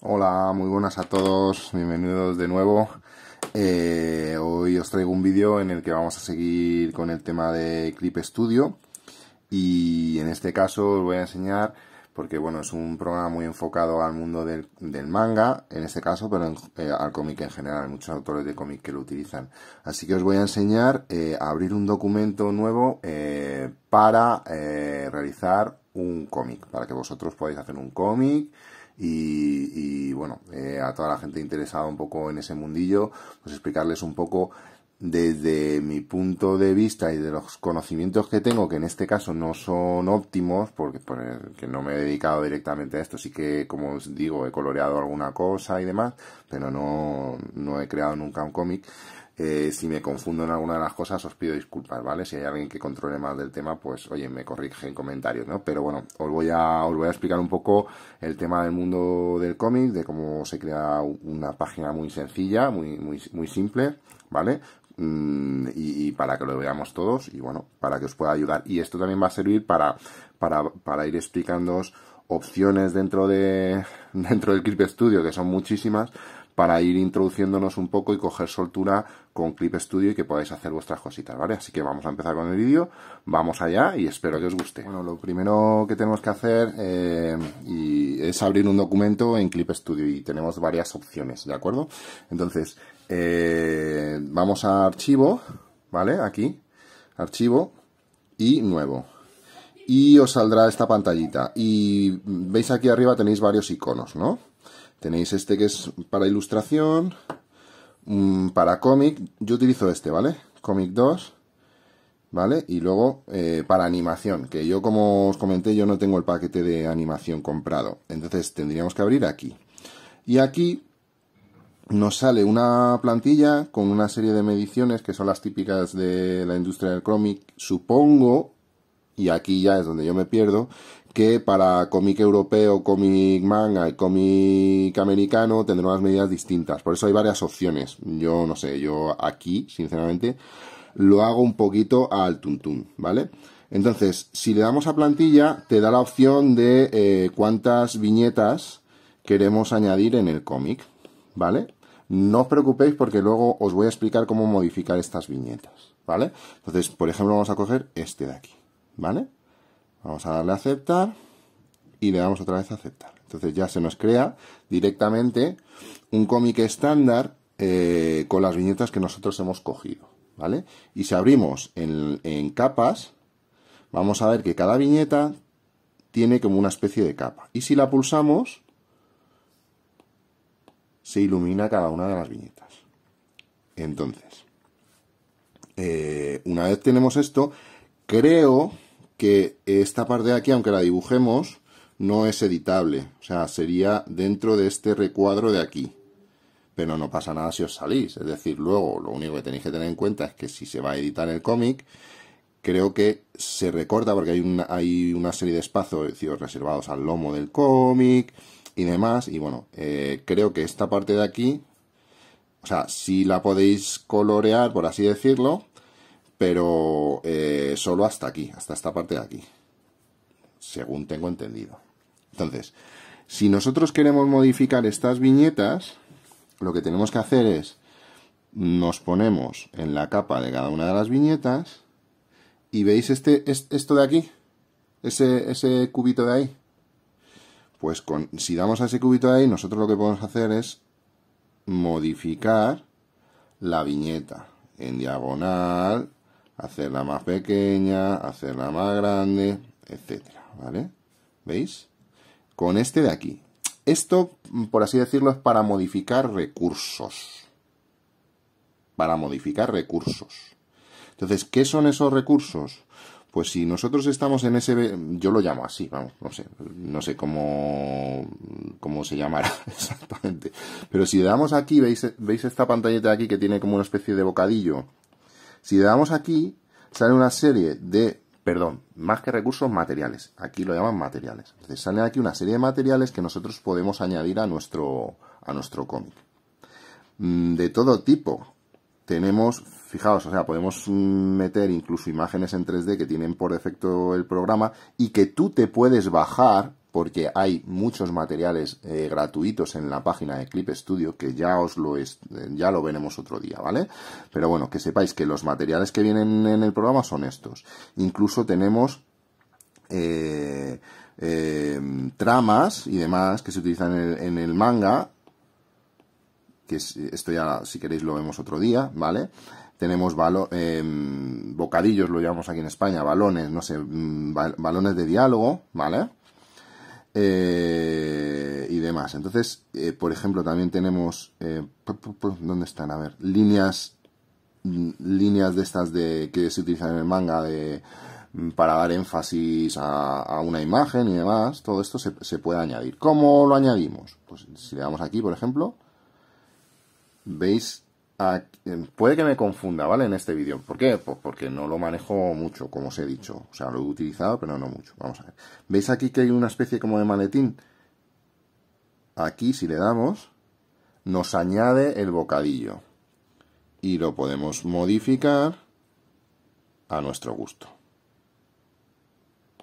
Hola, muy buenas a todos, bienvenidos de nuevo. Eh, hoy os traigo un vídeo en el que vamos a seguir con el tema de Clip Studio y en este caso os voy a enseñar porque bueno, es un programa muy enfocado al mundo del, manga, en este caso, pero eh, al cómic en general, Hay muchos autores de cómic que lo utilizan. Así que os voy a enseñar a eh, abrir un documento nuevo para realizar un cómic, para que vosotros podáis hacer un cómic, y, bueno, eh, a toda la gente interesada un poco en ese mundillo, pues explicarles un poco desde mi punto de vista y de los conocimientos que tengo, que en este caso no son óptimos, porque, no me he dedicado directamente a esto, sí que, como os digo, he coloreado alguna cosa y demás, pero no, no he creado nunca un cómic. Eh, si me confundo en alguna de las cosas, os pido disculpas, ¿vale? Si hay alguien que controle más del tema, pues oye, me corrige en comentarios, ¿no? Pero bueno, os voy a, os voy a explicar un poco el tema del mundo del cómic, de cómo se crea una página muy sencilla, muy, muy, muy simple, ¿vale? Mm, y, para que lo veamos todos y bueno, para que os pueda ayudar. Y esto también va a servir para, para, para ir explicándoos opciones dentro de dentro del Clip Studio, que son muchísimas, para ir introduciéndonos un poco y coger soltura con Clip Studio y que podáis hacer vuestras cositas, ¿vale? Así que vamos a empezar con el vídeo, vamos allá y espero que os guste. Bueno, lo primero que tenemos que hacer eh, es abrir un documento en Clip Studio y tenemos varias opciones, ¿de acuerdo? Entonces, eh, vamos a archivo, ¿vale? Aquí, archivo y nuevo y os saldrá esta pantallita. Y veis aquí arriba tenéis varios iconos, ¿no? Tenéis este que es para ilustración, mm, para cómic, yo utilizo este, ¿vale? cómic 2, ¿vale? Y luego eh, para animación, que yo como os comenté, yo no tengo el paquete de animación comprado. Entonces tendríamos que abrir aquí. Y aquí nos sale una plantilla con una serie de mediciones que son las típicas de la industria del cómic, supongo, y aquí ya es donde yo me pierdo, que para cómic europeo, cómic manga y cómic americano tendremos unas medidas distintas. Por eso hay varias opciones. Yo no sé, yo aquí, sinceramente, lo hago un poquito al tuntún, ¿vale? Entonces, si le damos a plantilla, te da la opción de eh, cuántas viñetas queremos añadir en el cómic, ¿vale? No os preocupéis porque luego os voy a explicar cómo modificar estas viñetas, ¿vale? Entonces, por ejemplo, vamos a coger este de aquí, ¿vale? Vamos a darle a aceptar y le damos otra vez a aceptar. Entonces ya se nos crea directamente un cómic estándar eh, con las viñetas que nosotros hemos cogido. ¿Vale? Y si abrimos en, capas, vamos a ver que cada viñeta tiene como una especie de capa. Y si la pulsamos, se ilumina cada una de las viñetas. Entonces, eh, una vez tenemos esto, creo que esta parte de aquí, aunque la dibujemos, no es editable. O sea, sería dentro de este recuadro de aquí. Pero no pasa nada si os salís. Es decir, luego lo único que tenéis que tener en cuenta es que si se va a editar el cómic, creo que se recorta porque hay una, hay una serie de espacios reservados al lomo del cómic y demás. Y bueno, eh, creo que esta parte de aquí, o sea, si la podéis colorear, por así decirlo, pero eh, solo hasta aquí, hasta esta parte de aquí, según tengo entendido. Entonces, si nosotros queremos modificar estas viñetas, lo que tenemos que hacer es, nos ponemos en la capa de cada una de las viñetas, y veis este, esto de aquí, ese, ese cubito de ahí, pues con, si damos a ese cubito de ahí, nosotros lo que podemos hacer es modificar la viñeta en diagonal, hacerla más pequeña, hacerla más grande, etcétera, ¿vale? ¿Veis? Con este de aquí. Esto, por así decirlo, es para modificar recursos. Para modificar recursos. Entonces, ¿qué son esos recursos? Pues si nosotros estamos en ese... Yo lo llamo así, vamos, no sé, no sé cómo, cómo se llamará exactamente. Pero si le damos aquí, ¿veis, ¿veis esta pantallita de aquí que tiene como una especie de bocadillo? Si le damos aquí, sale una serie de, perdón, más que recursos materiales, aquí lo llaman materiales. Entonces sale aquí una serie de materiales que nosotros podemos añadir a nuestro, a nuestro cómic. Mm, de todo tipo. Tenemos, fijaos, o sea, podemos meter incluso imágenes en 3D que tienen por defecto el programa y que tú te puedes bajar porque hay muchos materiales eh, gratuitos en la página de Clip Studio que ya os lo eh, ya lo veremos otro día, ¿vale? Pero bueno, que sepáis que los materiales que vienen en el programa son estos. Incluso tenemos eh, tramas y demás que se utilizan en el, manga, que esto ya si queréis lo vemos otro día, ¿vale? tenemos em, bocadillos, lo llamamos aquí en España, balones, no sé, mm, balones de diálogo, ¿vale? Eh, y demás. Entonces, eh, por ejemplo, también tenemos, eh, ¿dónde están? A ver, líneas, mm, líneas de estas de que se utilizan en el manga de mm, para dar énfasis a, una imagen y demás, todo esto se, se, puede añadir. ¿Cómo lo añadimos? Pues si le damos aquí, por ejemplo, veis puede que me confunda, ¿vale? En este vídeo. ¿Por qué? Pues porque no lo manejo mucho, como os he dicho. O sea, lo he utilizado, pero no mucho. Vamos a ver. ¿Veis aquí que hay una especie como de maletín? Aquí, si le damos, nos añade el bocadillo. Y lo podemos modificar a nuestro gusto.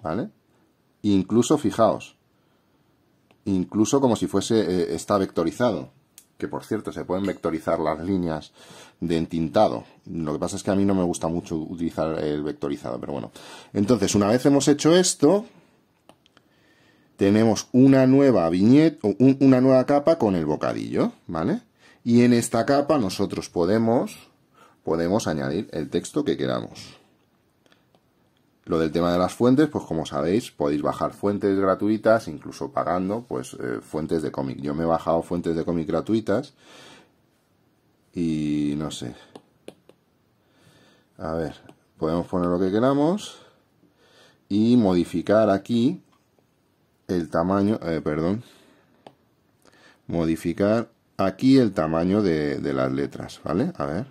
¿Vale? Incluso, fijaos, incluso como si fuese, eh, está vectorizado que por cierto se pueden vectorizar las líneas de entintado. Lo que pasa es que a mí no me gusta mucho utilizar el vectorizado, pero bueno. Entonces, una vez hemos hecho esto, tenemos una nueva viñeta, una nueva capa con el bocadillo, ¿vale? Y en esta capa nosotros podemos, podemos añadir el texto que queramos. Lo del tema de las fuentes, pues como sabéis, podéis bajar fuentes gratuitas, incluso pagando, pues eh, fuentes de cómic. Yo me he bajado fuentes de cómic gratuitas y no sé. A ver, podemos poner lo que queramos y modificar aquí el tamaño, eh, perdón, modificar aquí el tamaño de, de las letras, ¿vale? A ver.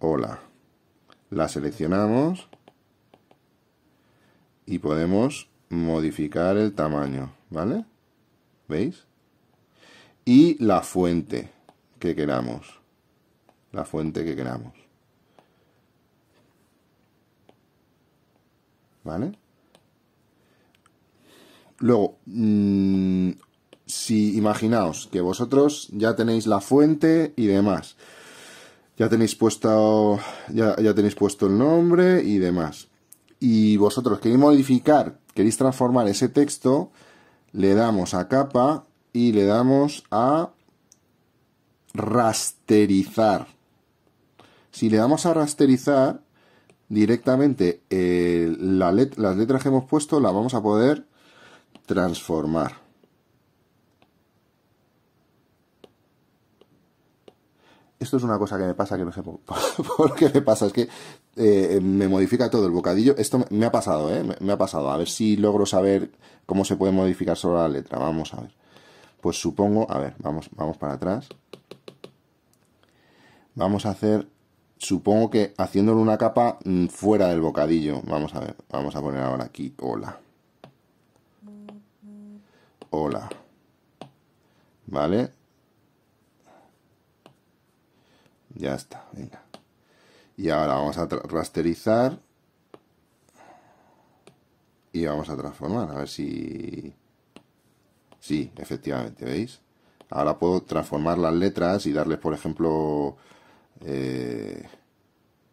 Hola la seleccionamos y podemos modificar el tamaño, ¿vale? ¿Veis? Y la fuente que queramos. La fuente que queramos. ¿Vale? Luego, mm, si imaginaos que vosotros ya tenéis la fuente y demás, ya tenéis puesto, ya, tenéis puesto el nombre y demás. Y vosotros queréis modificar, queréis transformar ese texto, le damos a capa y le damos a rasterizar. Si le damos a rasterizar, directamente eh, las letras que hemos puesto las vamos a poder transformar. esto es una cosa que me pasa que no sé por, qué me pasa, es que eh, me modifica todo el bocadillo. Esto me, ha pasado, ¿eh? Me, ha pasado. A ver si logro saber cómo se puede modificar solo la letra. Vamos a ver. Pues supongo, a ver, vamos, vamos para atrás. Vamos a hacer, supongo que haciéndolo una capa mm, fuera del bocadillo. Vamos a ver, vamos a poner ahora aquí, hola. Hola. ¿Vale? Ya está, venga. Y ahora vamos a rasterizar. Y vamos a transformar, a ver si... Sí, efectivamente, ¿veis? Ahora puedo transformar las letras y darles, por ejemplo... Eh,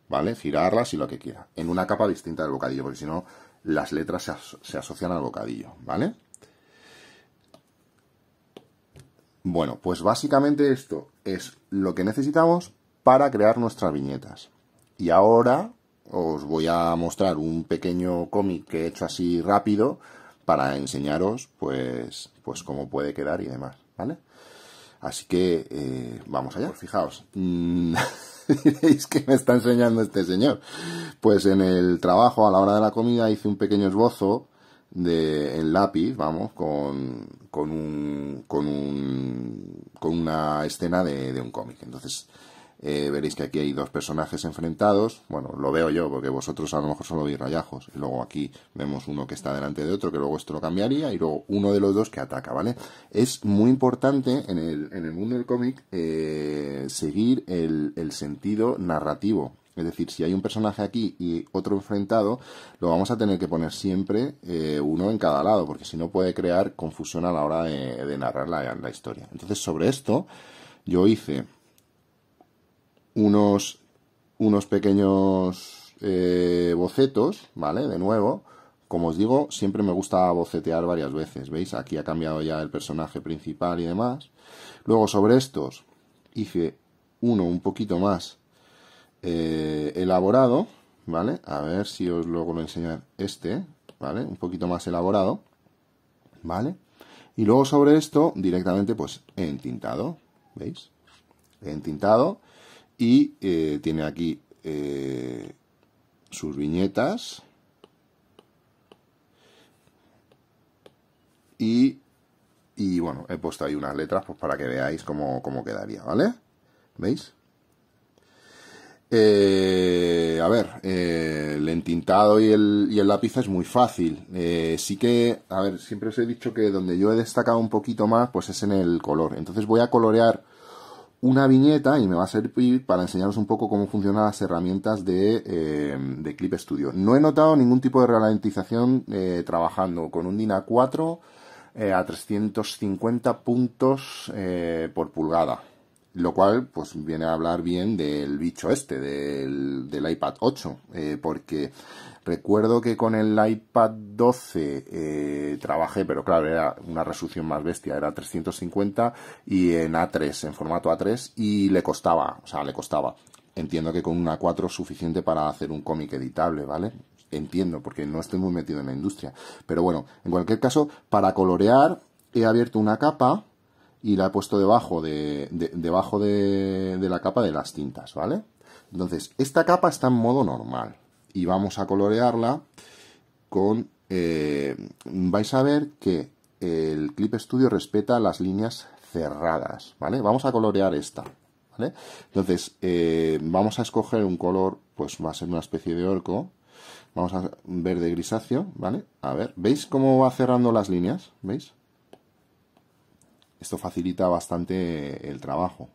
¿Vale? Girarlas y lo que quiera. En una capa distinta del bocadillo, porque si no, las letras se, se asocian al bocadillo, ¿vale? Bueno, pues básicamente esto es lo que necesitamos para crear nuestras viñetas. Y ahora os voy a mostrar un pequeño cómic que he hecho así rápido para enseñaros pues, pues cómo puede quedar y demás, ¿vale? Así que eh, vamos allá. fijaos, mm, diréis que me está enseñando este señor. Pues en el trabajo, a la hora de la comida, hice un pequeño esbozo de en lápiz, vamos, con, con, un, con, un, con una escena de, de un cómic. Entonces, eh, veréis que aquí hay dos personajes enfrentados. Bueno, lo veo yo, porque vosotros a lo mejor solo veis rayajos. Y luego aquí vemos uno que está delante de otro, que luego esto lo cambiaría, y luego uno de los dos que ataca, ¿vale? Es muy importante en el, mundo del cómic eh, seguir el, sentido narrativo. Es decir, si hay un personaje aquí y otro enfrentado, lo vamos a tener que poner siempre eh, uno en cada lado, porque si no puede crear confusión a la hora de, narrar la historia. Entonces, sobre esto, yo hice unos, unos pequeños eh, bocetos, ¿vale? De nuevo, como os digo, siempre me gusta bocetear varias veces, ¿veis? Aquí ha cambiado ya el personaje principal y demás. Luego sobre estos hice uno un poquito más eh, elaborado, ¿vale? A ver si os luego lo enseñar este, ¿vale? Un poquito más elaborado, ¿vale? Y luego sobre esto directamente pues he entintado, ¿veis? He entintado y eh, tiene aquí eh, sus viñetas y, y, bueno, he puesto ahí unas letras pues, para que veáis cómo, quedaría, ¿vale? ¿Veis? Eh, a ver, el entintado y el, lápiz es muy fácil. sí que, a ver, siempre os he dicho que donde yo he destacado un poquito más, pues es en el color. Entonces voy a colorear una viñeta y me va a servir para enseñaros un poco cómo funcionan las herramientas de, eh, de Clip Studio. No he notado ningún tipo de ralentización eh, trabajando con un DINA 4 a 350 eh, puntos por pulgada lo cual pues viene a hablar bien del bicho este, del, iPad 8, eh, porque recuerdo que con el iPad 12 eh, trabajé, pero claro, era una resolución más bestia, era 350 y en A3, en formato A3, y le costaba, o sea, le costaba. Entiendo que con un A4 es suficiente para hacer un cómic editable, ¿vale? Entiendo, porque no estoy muy metido en la industria. Pero bueno, en cualquier caso, para colorear he abierto una capa y la he puesto debajo de, debajo de, la capa de las tintas, ¿vale? Entonces, esta capa está en modo normal y vamos a colorearla con... Eh, vais a ver que el Clip Studio respeta las líneas cerradas, ¿vale? Vamos a colorear esta, ¿vale? Entonces, eh, vamos a escoger un color, pues va a ser una especie de orco, vamos a ver de grisáceo, ¿vale? A ver, ¿veis cómo va cerrando las líneas? ¿Veis? Esto facilita bastante el trabajo.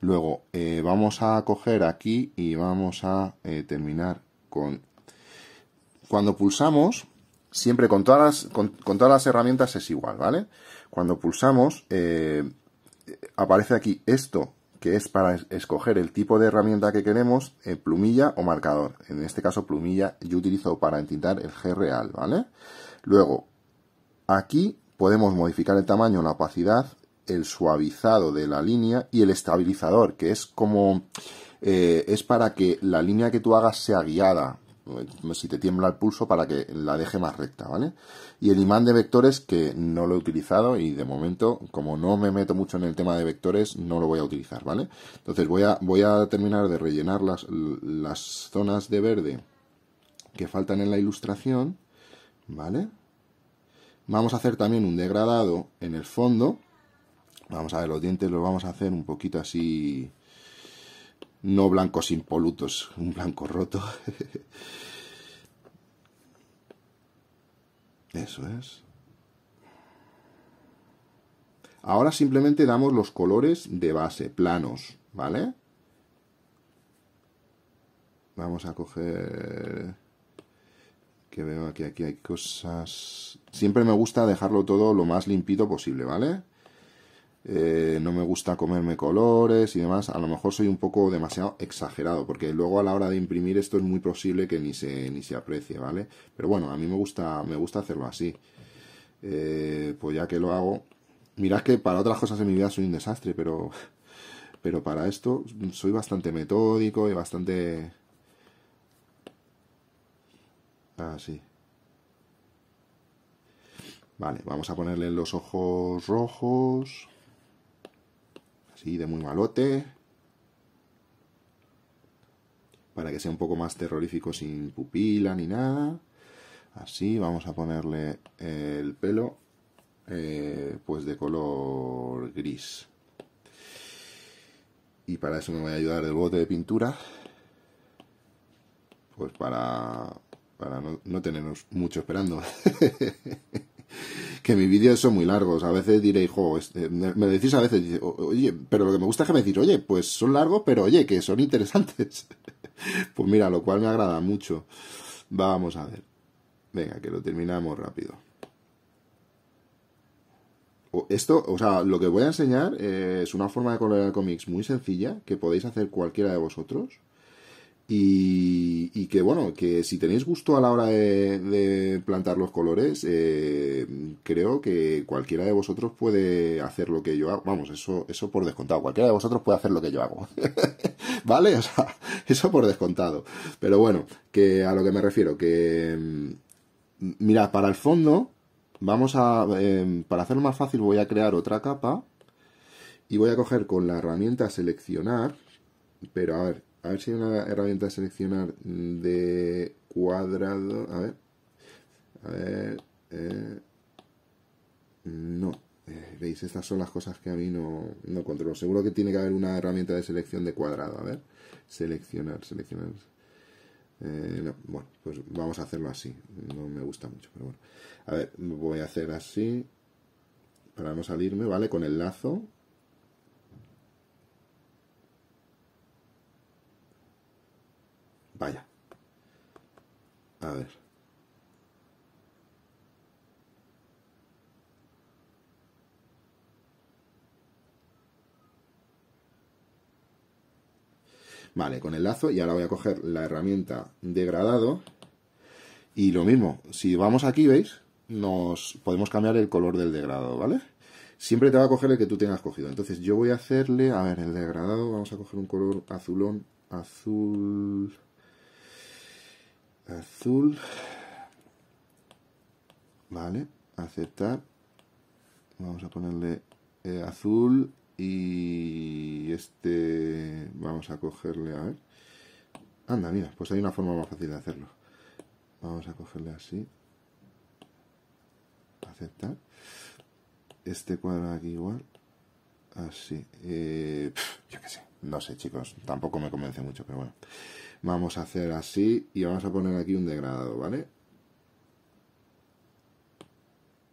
Luego eh, vamos a coger aquí y vamos a eh, terminar con... Cuando pulsamos, siempre con todas, las, herramientas es igual, ¿vale? Cuando pulsamos, eh, aparece aquí esto, que es para escoger el tipo de herramienta que queremos, plumilla o marcador. En este caso plumilla yo utilizo para entintar el G real, ¿vale? Luego, aquí Podemos modificar el tamaño, la opacidad, el suavizado de la línea y el estabilizador, que es como... Eh, es para que la línea que tú hagas sea guiada, eh, si te tiembla el pulso para que la deje más recta, ¿vale? Y el imán de vectores que no lo he utilizado y de momento, como no me meto mucho en el tema de vectores, no lo voy a utilizar, ¿vale? Entonces voy a, voy a terminar de rellenar las, las zonas de verde que faltan en la ilustración, ¿vale? Vamos a hacer también un degradado en el fondo. Vamos a ver, los dientes los vamos a hacer un poquito así... No blancos impolutos, un blanco roto. Eso es. Ahora simplemente damos los colores de base, planos, ¿vale? Vamos a coger que veo aquí aquí hay cosas... Siempre me gusta dejarlo todo lo más limpito posible, ¿vale? Eh, no me gusta comerme colores y demás. A lo mejor soy un poco demasiado exagerado, porque luego a la hora de imprimir esto es muy posible que ni se, ni se aprecie, ¿vale? Pero bueno, a mí me gusta, me gusta hacerlo así. Eh, pues ya que lo hago... Mirad que para otras cosas en mi vida soy un desastre, pero... Pero para esto soy bastante metódico y bastante Así. Ah, vale, vamos a ponerle los ojos rojos. Así, de muy malote. Para que sea un poco más terrorífico sin pupila ni nada. Así, vamos a ponerle el pelo eh, pues de color gris. Y para eso me voy a ayudar del bote de pintura. Pues para para no, teneros mucho esperando. que mis vídeos son muy largos. A veces diréis, jo, eh, me, decís a veces, oye, pero lo que me gusta es que me decís, oye, pues son largos, pero oye, que son interesantes. pues mira, lo cual me agrada mucho. Vamos a ver. Venga, que lo terminamos rápido. Esto, o sea, lo que voy a enseñar eh, es una forma de colorear cómics muy sencilla que podéis hacer cualquiera de vosotros y, que bueno, que si tenéis gusto a la hora de, plantar los colores, eh, creo que cualquiera de vosotros puede hacer lo que yo hago. Vamos, eso, eso por descontado. Cualquiera de vosotros puede hacer lo que yo hago. ¿Vale? O sea, eso por descontado. Pero bueno, que a lo que me refiero, que. Mm, mira para el fondo, vamos a. Em, para hacerlo más fácil, voy a crear otra capa. Y voy a coger con la herramienta seleccionar. Pero a ver, a ver si hay una herramienta de seleccionar de cuadrado. A ver. A ver. Eh, no. Eh, veis, estas son las cosas que a mí no, no controlo. Seguro que tiene que haber una herramienta de selección de cuadrado. A ver. Seleccionar, seleccionar. Eh, no. Bueno, pues vamos a hacerlo así. No me gusta mucho, pero bueno. A ver, voy a hacer así. Para no salirme, ¿vale? Con el lazo. Vaya. A ver. Vale, con el lazo y ahora voy a coger la herramienta degradado. Y lo mismo, si vamos aquí, ¿veis? Nos podemos cambiar el color del degradado, ¿vale? Siempre te va a coger el que tú tengas cogido. Entonces yo voy a hacerle, a ver, el degradado, vamos a coger un color azulón, azul azul. Vale, aceptar. Vamos a ponerle eh, azul y este vamos a cogerle, a ver. Anda, mira, pues hay una forma más fácil de hacerlo. Vamos a cogerle así. Aceptar. Este cuadro aquí igual. Así. Eh, yo qué sé. No sé, chicos, tampoco me convence mucho, pero bueno. Vamos a hacer así y vamos a poner aquí un degradado, ¿vale?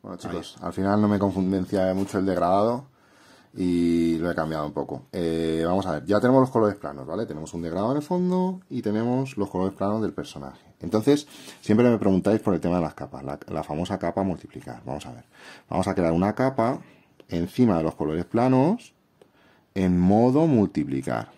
Bueno, chicos, al final no me confundencia mucho el degradado y lo he cambiado un poco. Eh, vamos a ver, ya tenemos los colores planos, ¿vale? Tenemos un degradado en el fondo y tenemos los colores planos del personaje. Entonces, siempre me preguntáis por el tema de las capas, la, la famosa capa multiplicar. Vamos a ver, vamos a crear una capa encima de los colores planos en modo multiplicar.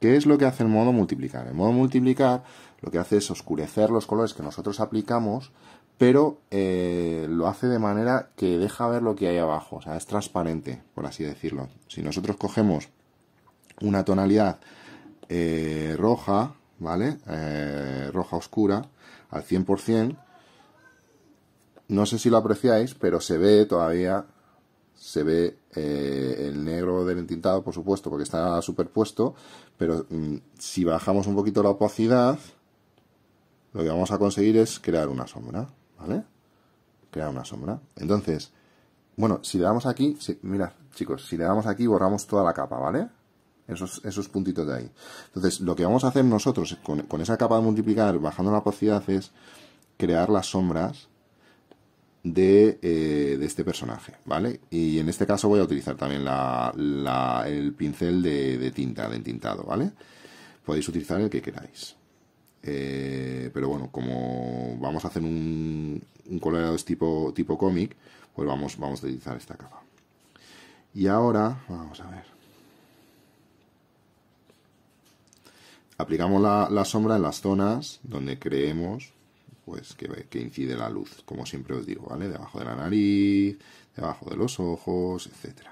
¿Qué es lo que hace el modo multiplicar? El modo multiplicar lo que hace es oscurecer los colores que nosotros aplicamos, pero eh, lo hace de manera que deja ver lo que hay abajo, o sea, es transparente, por así decirlo. Si nosotros cogemos una tonalidad eh, roja, ¿vale? Eh, roja oscura, al 100%, no sé si lo apreciáis, pero se ve todavía se ve eh, el negro del entintado, por supuesto, porque está superpuesto, pero mm, si bajamos un poquito la opacidad, lo que vamos a conseguir es crear una sombra, ¿vale? Crear una sombra. Entonces, bueno, si le damos aquí, mira chicos, si le damos aquí borramos toda la capa, ¿vale? Esos, esos puntitos de ahí. Entonces, lo que vamos a hacer nosotros con, con esa capa de multiplicar, bajando la opacidad, es crear las sombras eh, de, este personaje, ¿vale? Y en este caso voy a utilizar también el pincel de, tinta, de entintado, ¿vale? Podéis utilizar el que queráis. Eh, pero bueno, como vamos a hacer un, colorado coloreado tipo, tipo cómic, pues vamos, vamos a utilizar esta capa. Y ahora, vamos a ver. aplicamos la, sombra en las zonas donde creemos pues que, que incide la luz, como siempre os digo, ¿vale? Debajo de la nariz, debajo de los ojos, etc.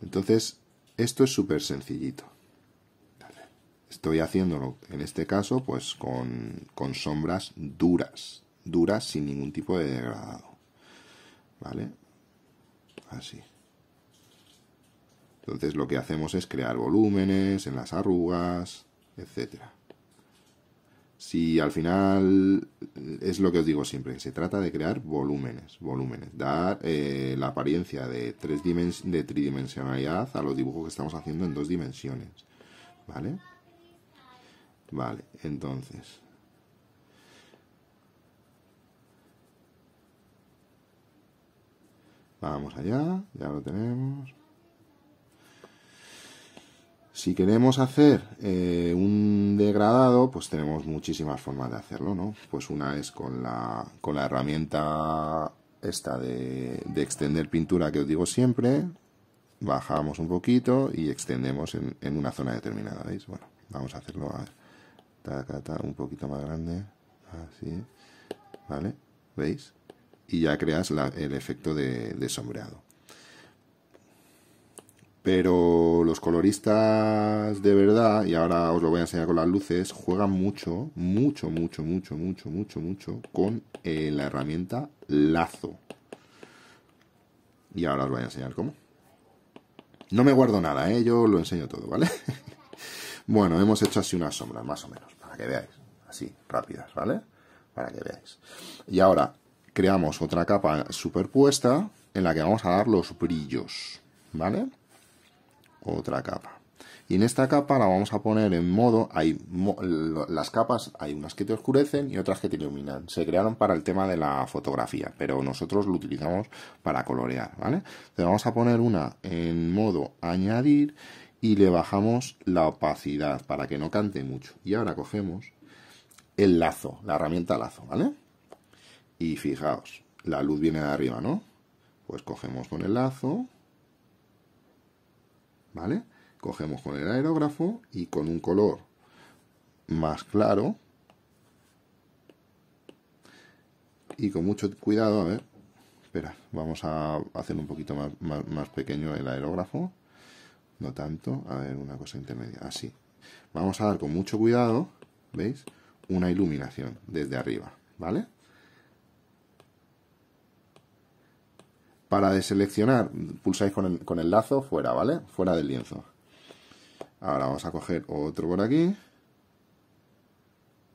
Entonces, esto es súper sencillito. Estoy haciéndolo, en este caso, pues con, con sombras duras, duras sin ningún tipo de degradado, ¿vale? Así. Entonces lo que hacemos es crear volúmenes en las arrugas, etcétera. Si al final es lo que os digo siempre, se trata de crear volúmenes, volúmenes, dar eh, la apariencia de, tres de tridimensionalidad a los dibujos que estamos haciendo en dos dimensiones. ¿Vale? Vale, entonces. Vamos allá, ya lo tenemos. Si queremos hacer eh, un degradado, pues tenemos muchísimas formas de hacerlo, ¿no? Pues una es con la, con la herramienta esta de, extender pintura que os digo siempre, bajamos un poquito y extendemos en, una zona determinada, ¿veis? Bueno, vamos a hacerlo a ver. un poquito más grande, así, ¿vale? ¿Veis? Y ya creas el efecto de sombreado. Pero los coloristas de verdad, y ahora os lo voy a enseñar con las luces, juegan mucho, mucho, mucho, mucho, mucho, mucho, mucho con eh, la herramienta lazo. Y ahora os voy a enseñar cómo. No me guardo nada, ¿eh? yo lo enseño todo, ¿vale? bueno, hemos hecho así unas sombras, más o menos, para que veáis. Así, rápidas, ¿vale? Para que veáis. Y ahora creamos otra capa superpuesta en la que vamos a dar los brillos, ¿vale? otra capa. Y en esta capa la vamos a poner en modo, hay las capas, hay unas que te oscurecen y otras que te iluminan. Se crearon para el tema de la fotografía, pero nosotros lo utilizamos para colorear, ¿vale? Entonces vamos a poner una en modo añadir y le bajamos la opacidad para que no cante mucho. Y ahora cogemos el lazo, la herramienta lazo, ¿vale? Y fijaos, la luz viene de arriba, ¿no? Pues cogemos con el lazo, ¿vale? Cogemos con el aerógrafo y con un color más claro y con mucho cuidado, a ver, espera, vamos a hacer un poquito más, más pequeño el aerógrafo, no tanto, a ver, una cosa intermedia, así. Vamos a dar con mucho cuidado, ¿veis? Una iluminación desde arriba, ¿vale? Para deseleccionar, pulsáis con el, lazo fuera, ¿vale? Fuera del lienzo. Ahora vamos a coger otro por aquí.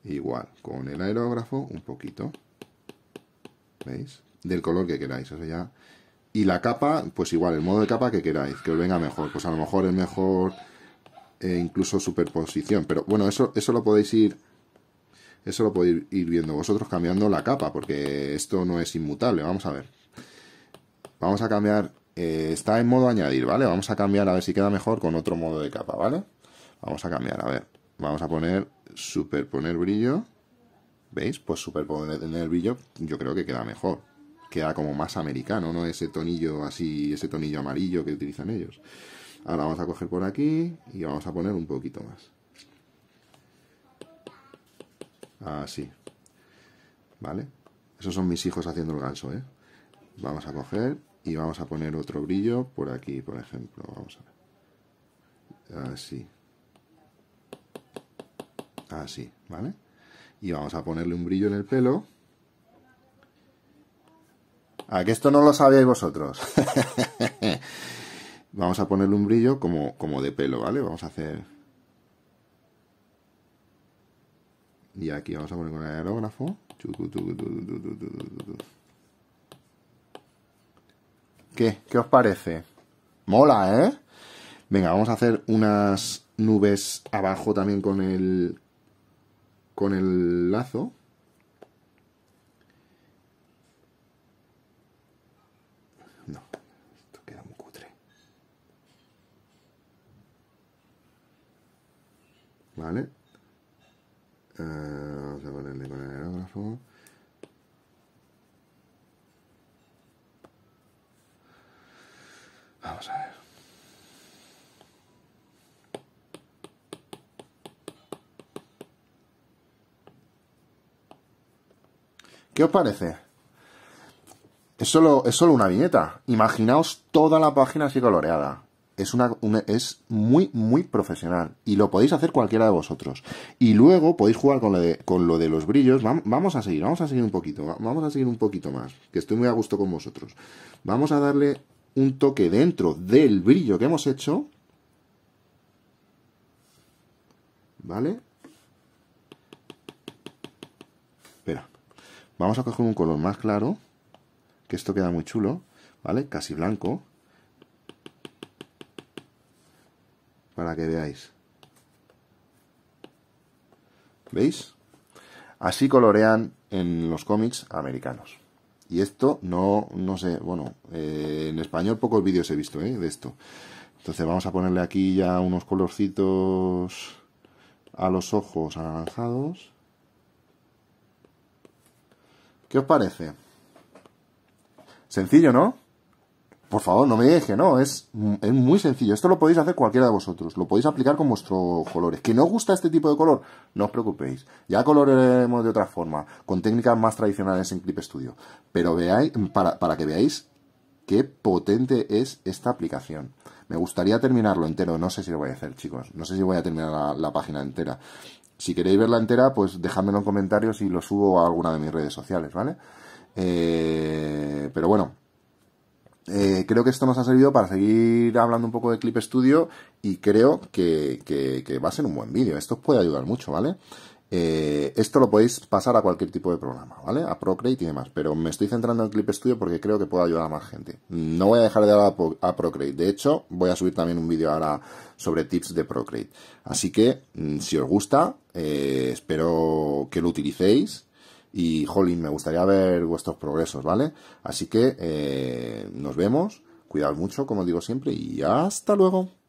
Igual, con el aerógrafo un poquito. ¿Veis? Del color que queráis, eso ya. Y la capa, pues igual, el modo de capa que queráis, que os venga mejor. Pues a lo mejor es mejor eh, incluso superposición. Pero bueno, eso, eso lo podéis ir. Eso lo podéis ir viendo vosotros cambiando la capa, porque esto no es inmutable. Vamos a ver. Vamos a cambiar, eh, está en modo añadir, ¿vale? Vamos a cambiar a ver si queda mejor con otro modo de capa, ¿vale? Vamos a cambiar, a ver. Vamos a poner superponer brillo. ¿Veis? Pues superponer brillo yo creo que queda mejor. Queda como más americano, ¿no? Ese tonillo así, ese tonillo amarillo que utilizan ellos. Ahora vamos a coger por aquí y vamos a poner un poquito más. Así. ¿Vale? Esos son mis hijos haciendo el ganso, ¿eh? Vamos a coger y vamos a poner otro brillo por aquí, por ejemplo. Vamos a ver. Así. Así, ¿vale? Y vamos a ponerle un brillo en el pelo. ¿A que esto no lo sabíais vosotros. vamos a ponerle un brillo como, como de pelo, ¿vale? Vamos a hacer... Y aquí vamos a poner con aerógrafo. ¿Qué? os parece? Mola, ¿eh? Venga, vamos a hacer unas nubes abajo también con el con el lazo. No, esto queda muy cutre. Vale. Eh, vamos a ponerle con el aerógrafo. ¿Qué os parece? Es solo, es una viñeta. Imaginaos toda la página así coloreada. Es, una, es muy, muy profesional. Y lo podéis hacer cualquiera de vosotros. Y luego podéis jugar con lo de, con lo de los brillos. Vamos a seguir, vamos a seguir un poquito. Vamos a seguir un poquito más. Que estoy muy a gusto con vosotros. Vamos a darle un toque dentro del brillo que hemos hecho. ¿Vale? Vamos a coger un color más claro, que esto queda muy chulo, ¿vale? Casi blanco. Para que veáis. ¿Veis? Así colorean en los cómics americanos. Y esto no, no sé, bueno, eh, en español pocos vídeos he visto ¿eh? de esto. Entonces vamos a ponerle aquí ya unos colorcitos a los ojos anaranjados. ¿Qué os parece? Sencillo, ¿no? Por favor, no me deje no, es, muy sencillo. Esto lo podéis hacer cualquiera de vosotros, lo podéis aplicar con vuestros colores. ¿Que no gusta este tipo de color? No os preocupéis, ya coloremos de otra forma, con técnicas más tradicionales en Clip Studio. Pero veáis, para, para que veáis qué potente es esta aplicación. Me gustaría terminarlo entero, no sé si lo voy a hacer, chicos. No sé si voy a terminar la página entera. Si queréis verla entera, pues dejadmelo en comentarios y lo subo a alguna de mis redes sociales, ¿vale? Eh, pero bueno, eh, creo que esto nos ha servido para seguir hablando un poco de Clip Studio y creo que, que va a ser un buen vídeo. Esto os puede ayudar mucho, ¿vale? Eh, esto lo podéis pasar a cualquier tipo de programa, ¿vale? A Procreate y demás. Pero me estoy centrando en Clip Studio porque creo que puedo ayudar a más gente. No voy a dejar de dar a, Procreate. De hecho, voy a subir también un vídeo ahora sobre tips de Procreate. Así que, mm, si os gusta, eh, espero que lo utilicéis. Y, jolín, me gustaría ver vuestros progresos, ¿vale? Así que, eh, nos vemos. Cuidado mucho, como digo siempre, y hasta luego.